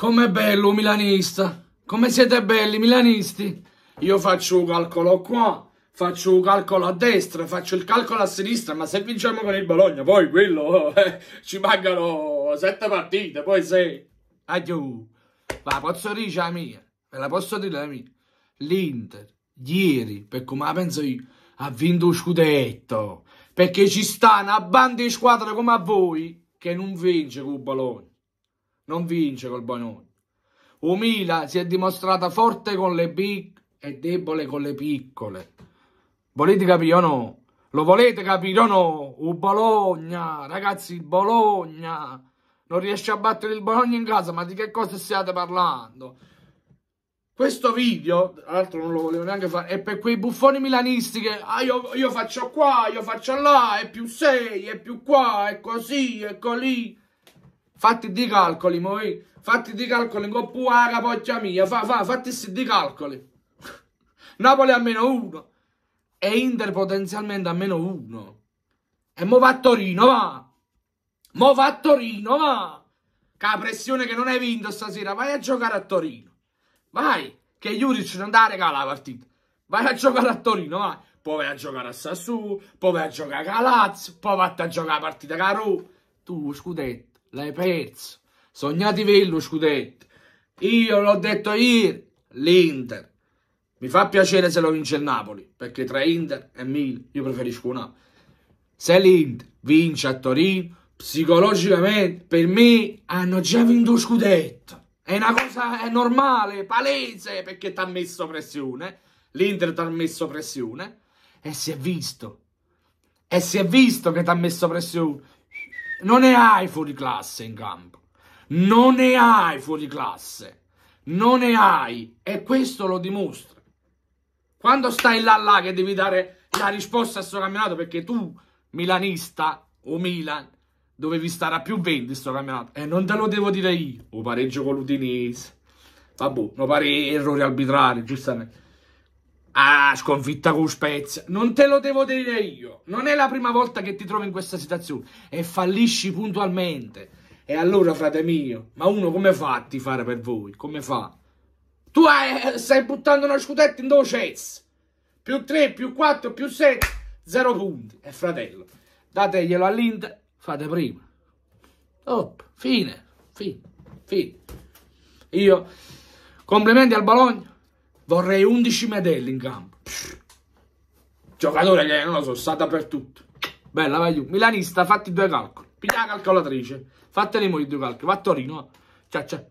Com'è bello milanista! Come siete belli milanisti! Io faccio un calcolo qua, faccio un calcolo a destra, faccio il calcolo a sinistra, ma se vinciamo con il Bologna, poi quello eh, ci mancano sette partite, poi sei. Addio! Ma posso dire la cioè, mia, ve la posso dire la eh, mia. L'Inter, ieri, per come la penso io, ha vinto lo scudetto, perché ci sta una banda di squadre come a voi che non vince con il Bologna non vince col Bononi. Umila si è dimostrata forte con le big e debole con le piccole. Volete capire o no? Lo volete capire o no? Il Bologna, ragazzi, Bologna. Non riesce a battere il Bologna in casa, ma di che cosa stiate parlando? Questo video, tra l'altro non lo volevo neanche fare, è per quei buffoni milanisti che ah, io, io faccio qua, io faccio là, è più sei, è più qua, è così, è colì fatti di calcoli, moi. Fatti di calcoli, in coppa a capoccia mia. Fa, fa, fatti di calcoli. Napoli a meno uno. E Inter potenzialmente a meno uno. E mo va a Torino, va. Mo va a Torino, va. Che la pressione che non hai vinto stasera, vai a giocare a Torino. Vai, che Juric non dà regala la partita. Vai a giocare a Torino, vai. Poi vai a giocare a Sassù, poi vai a giocare a Calazzo, poi vai a giocare la partita Caro. Tu, scudetto l'hai perso. Sognatevi lo scudetto. Io l'ho detto ieri, l'Inter. Mi fa piacere se lo vince il Napoli, perché tra Inter e Milan io preferisco un Napoli. Se l'Inter vince a Torino, psicologicamente per me hanno già vinto lo scudetto. È una cosa è normale, palese, perché ti ha messo pressione. L'Inter ti ha messo pressione e si è visto. E si è visto che ti ha messo pressione. Non ne hai fuori classe in campo. Non ne hai fuori classe. Non ne hai. E questo lo dimostra. Quando stai là là che devi dare la risposta a sto campionato perché tu, milanista o Milan, dovevi stare a più 20 sto campionato. E non te lo devo dire io. O pareggio con l'Udinese. Vabbè, no pare errori arbitrari, giustamente. Ah, sconfitta con Spezia. Non te lo devo dire io. Non è la prima volta che ti trovi in questa situazione e fallisci puntualmente. E allora, frate mio, ma uno come fa a fare per voi? Come fa? Tu hai, eh, stai buttando una scudetta in due cesse. Più tre, più quattro, più sei, zero punti. E eh, fratello, dateglielo all'Inter, fate prima. Oh, fine, fine, fine. Io, complimenti al Bologna Vorrei 11 medaglie in campo. Giocatore che non lo so, sta dappertutto. Bella, vai giù. Milanista, fatti due calcoli. Piglia la calcolatrice. Fateli morire due calcoli. Va a Torino. Eh. Ciao, ciao.